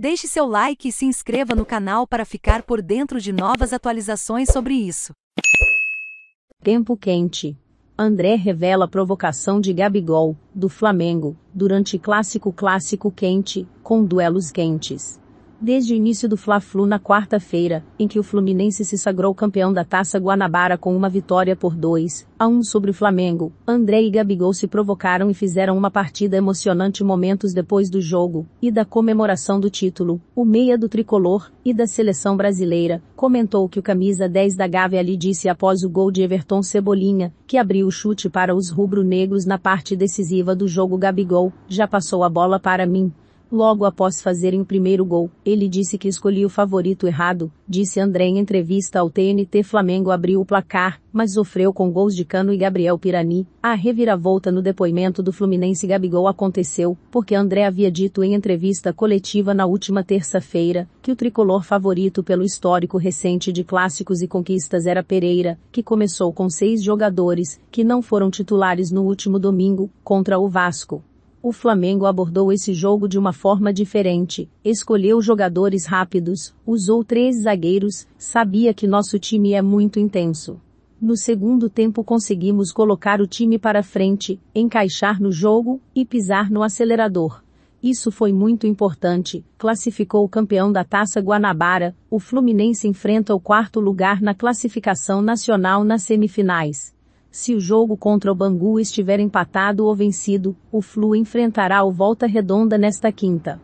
Deixe seu like e se inscreva no canal para ficar por dentro de novas atualizações sobre isso. Tempo quente. André revela a provocação de Gabigol, do Flamengo, durante clássico clássico quente, com duelos quentes. Desde o início do Fla-Flu na quarta-feira, em que o Fluminense se sagrou campeão da Taça Guanabara com uma vitória por 2 a 1 sobre o Flamengo, André e Gabigol se provocaram e fizeram uma partida emocionante momentos depois do jogo e da comemoração do título. O meia do tricolor e da seleção brasileira comentou que o camisa 10 da Gávea lhe disse após o gol de Everton Cebolinha, que abriu o chute para os rubro-negros na parte decisiva do jogo Gabigol, já passou a bola para mim Logo após fazerem o primeiro gol, ele disse que escolhi o favorito errado, disse André em entrevista ao TNT Flamengo abriu o placar, mas sofreu com gols de Cano e Gabriel Pirani. A reviravolta no depoimento do Fluminense Gabigol aconteceu, porque André havia dito em entrevista coletiva na última terça-feira, que o tricolor favorito pelo histórico recente de clássicos e conquistas era Pereira, que começou com seis jogadores, que não foram titulares no último domingo, contra o Vasco. O Flamengo abordou esse jogo de uma forma diferente, escolheu jogadores rápidos, usou três zagueiros, sabia que nosso time é muito intenso. No segundo tempo conseguimos colocar o time para frente, encaixar no jogo e pisar no acelerador. Isso foi muito importante, classificou o campeão da Taça Guanabara, o Fluminense enfrenta o quarto lugar na classificação nacional nas semifinais. Se o jogo contra o Bangu estiver empatado ou vencido, o Flu enfrentará o Volta Redonda nesta quinta.